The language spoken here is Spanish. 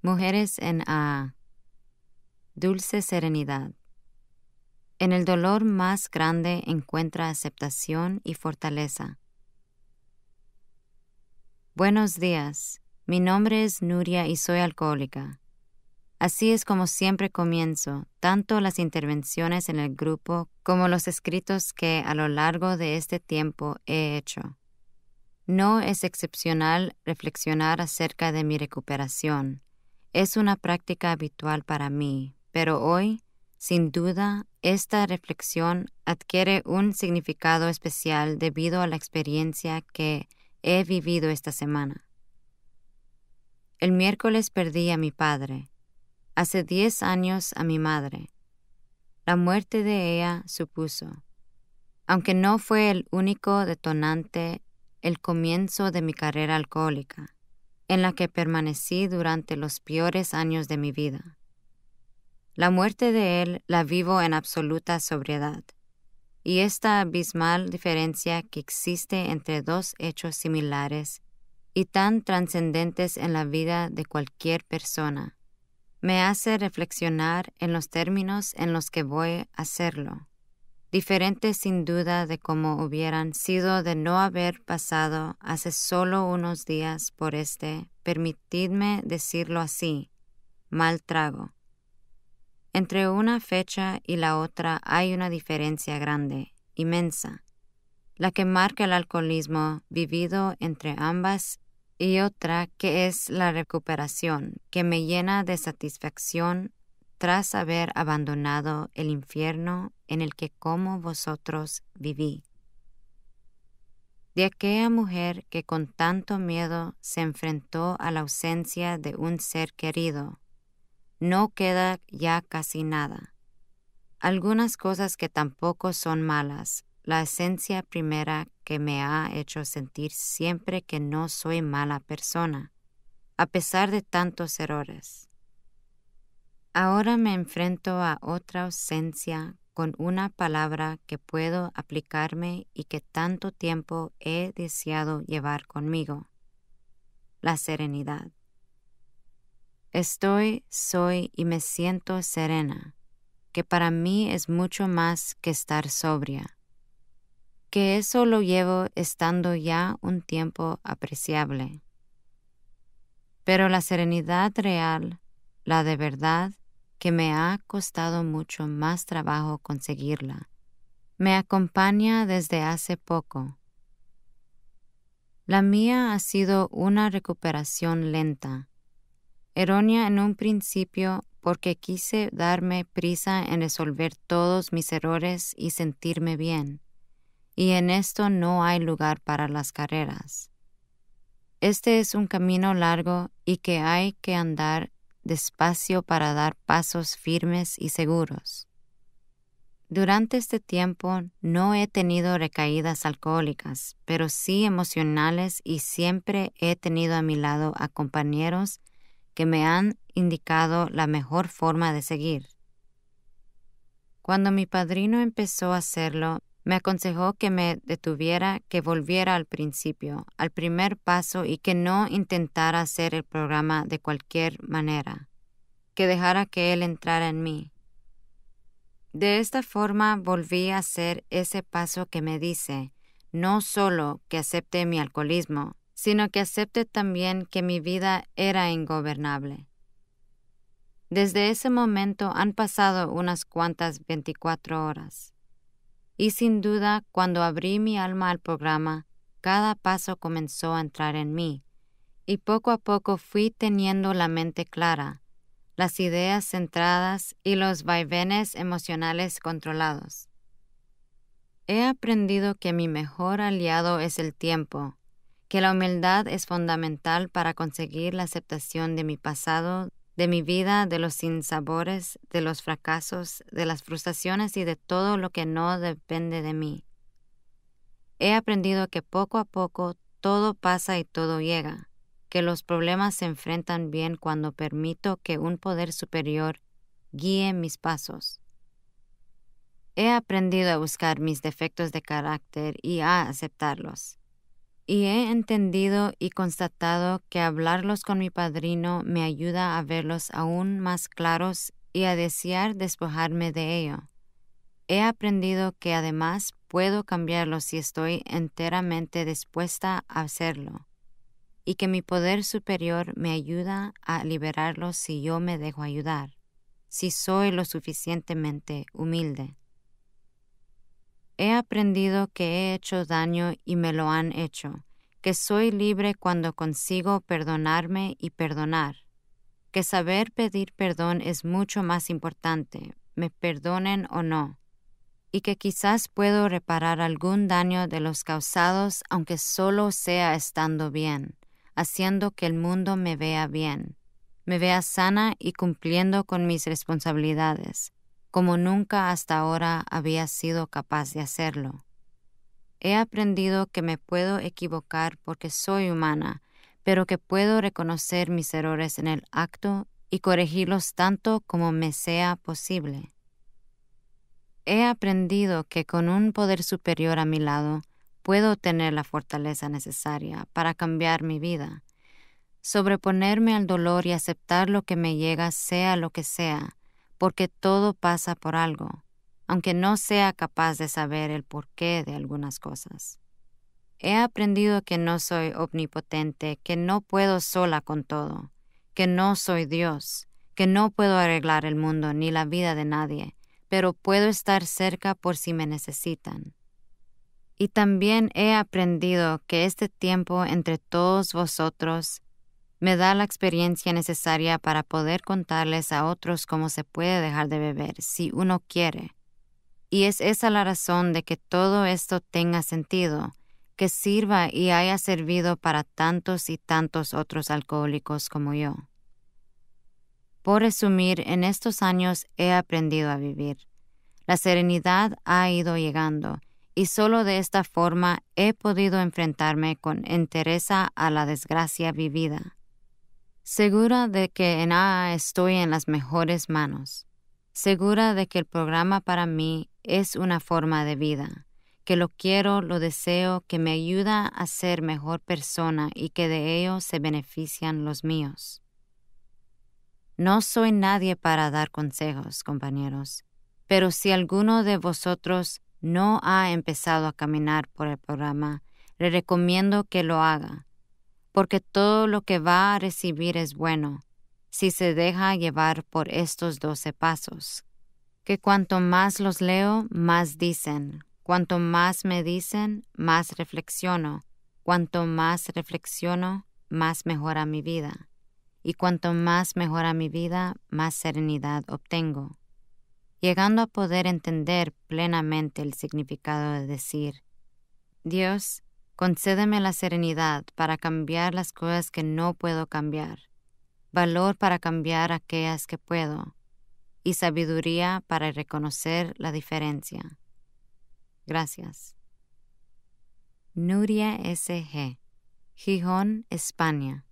Mujeres en A. Ah, dulce serenidad. En el dolor más grande encuentra aceptación y fortaleza. Buenos días. Mi nombre es Nuria y soy alcohólica. Así es como siempre comienzo, tanto las intervenciones en el grupo como los escritos que a lo largo de este tiempo he hecho. No es excepcional reflexionar acerca de mi recuperación, es una práctica habitual para mí, pero hoy, sin duda, esta reflexión adquiere un significado especial debido a la experiencia que he vivido esta semana. El miércoles perdí a mi padre, hace diez años a mi madre. La muerte de ella supuso, aunque no fue el único detonante, el comienzo de mi carrera alcohólica en la que permanecí durante los peores años de mi vida. La muerte de él la vivo en absoluta sobriedad, y esta abismal diferencia que existe entre dos hechos similares y tan trascendentes en la vida de cualquier persona, me hace reflexionar en los términos en los que voy a hacerlo diferente sin duda de cómo hubieran sido de no haber pasado hace solo unos días por este, permitidme decirlo así, mal trago. Entre una fecha y la otra hay una diferencia grande, inmensa, la que marca el alcoholismo vivido entre ambas y otra que es la recuperación, que me llena de satisfacción tras haber abandonado el infierno en el que como vosotros viví. De aquella mujer que con tanto miedo se enfrentó a la ausencia de un ser querido, no queda ya casi nada. Algunas cosas que tampoco son malas, la esencia primera que me ha hecho sentir siempre que no soy mala persona, a pesar de tantos errores. Ahora me enfrento a otra ausencia con una palabra que puedo aplicarme y que tanto tiempo he deseado llevar conmigo, la serenidad. Estoy, soy y me siento serena, que para mí es mucho más que estar sobria, que eso lo llevo estando ya un tiempo apreciable. Pero la serenidad real, la de verdad, que me ha costado mucho más trabajo conseguirla. Me acompaña desde hace poco. La mía ha sido una recuperación lenta, errónea en un principio porque quise darme prisa en resolver todos mis errores y sentirme bien, y en esto no hay lugar para las carreras. Este es un camino largo y que hay que andar despacio para dar pasos firmes y seguros. Durante este tiempo no he tenido recaídas alcohólicas, pero sí emocionales y siempre he tenido a mi lado a compañeros que me han indicado la mejor forma de seguir. Cuando mi padrino empezó a hacerlo, me aconsejó que me detuviera, que volviera al principio, al primer paso y que no intentara hacer el programa de cualquier manera, que dejara que él entrara en mí. De esta forma volví a hacer ese paso que me dice, no solo que acepte mi alcoholismo, sino que acepte también que mi vida era ingobernable. Desde ese momento han pasado unas cuantas 24 horas. Y sin duda, cuando abrí mi alma al programa, cada paso comenzó a entrar en mí, y poco a poco fui teniendo la mente clara, las ideas centradas y los vaivenes emocionales controlados. He aprendido que mi mejor aliado es el tiempo, que la humildad es fundamental para conseguir la aceptación de mi pasado de mi vida, de los sinsabores, de los fracasos, de las frustraciones y de todo lo que no depende de mí. He aprendido que poco a poco todo pasa y todo llega, que los problemas se enfrentan bien cuando permito que un poder superior guíe mis pasos. He aprendido a buscar mis defectos de carácter y a aceptarlos y he entendido y constatado que hablarlos con mi padrino me ayuda a verlos aún más claros y a desear despojarme de ello. He aprendido que además puedo cambiarlo si estoy enteramente dispuesta a hacerlo, y que mi poder superior me ayuda a liberarlo si yo me dejo ayudar, si soy lo suficientemente humilde. He aprendido que he hecho daño y me lo han hecho, que soy libre cuando consigo perdonarme y perdonar, que saber pedir perdón es mucho más importante, me perdonen o no, y que quizás puedo reparar algún daño de los causados aunque solo sea estando bien, haciendo que el mundo me vea bien, me vea sana y cumpliendo con mis responsabilidades como nunca hasta ahora había sido capaz de hacerlo. He aprendido que me puedo equivocar porque soy humana, pero que puedo reconocer mis errores en el acto y corregirlos tanto como me sea posible. He aprendido que con un poder superior a mi lado puedo tener la fortaleza necesaria para cambiar mi vida, sobreponerme al dolor y aceptar lo que me llega sea lo que sea, porque todo pasa por algo, aunque no sea capaz de saber el porqué de algunas cosas. He aprendido que no soy omnipotente, que no puedo sola con todo, que no soy Dios, que no puedo arreglar el mundo ni la vida de nadie, pero puedo estar cerca por si me necesitan. Y también he aprendido que este tiempo entre todos vosotros me da la experiencia necesaria para poder contarles a otros cómo se puede dejar de beber si uno quiere. Y es esa la razón de que todo esto tenga sentido, que sirva y haya servido para tantos y tantos otros alcohólicos como yo. Por resumir, en estos años he aprendido a vivir. La serenidad ha ido llegando y solo de esta forma he podido enfrentarme con entereza a la desgracia vivida segura de que en A estoy en las mejores manos, segura de que el programa para mí es una forma de vida, que lo quiero, lo deseo, que me ayuda a ser mejor persona y que de ello se benefician los míos. No soy nadie para dar consejos, compañeros, pero si alguno de vosotros no ha empezado a caminar por el programa, le recomiendo que lo haga porque todo lo que va a recibir es bueno, si se deja llevar por estos doce pasos, que cuanto más los leo, más dicen, cuanto más me dicen, más reflexiono, cuanto más reflexiono, más mejora mi vida, y cuanto más mejora mi vida, más serenidad obtengo, llegando a poder entender plenamente el significado de decir, Dios, Concédeme la serenidad para cambiar las cosas que no puedo cambiar, valor para cambiar aquellas que puedo, y sabiduría para reconocer la diferencia. Gracias. Nuria S.G., Gijón, España.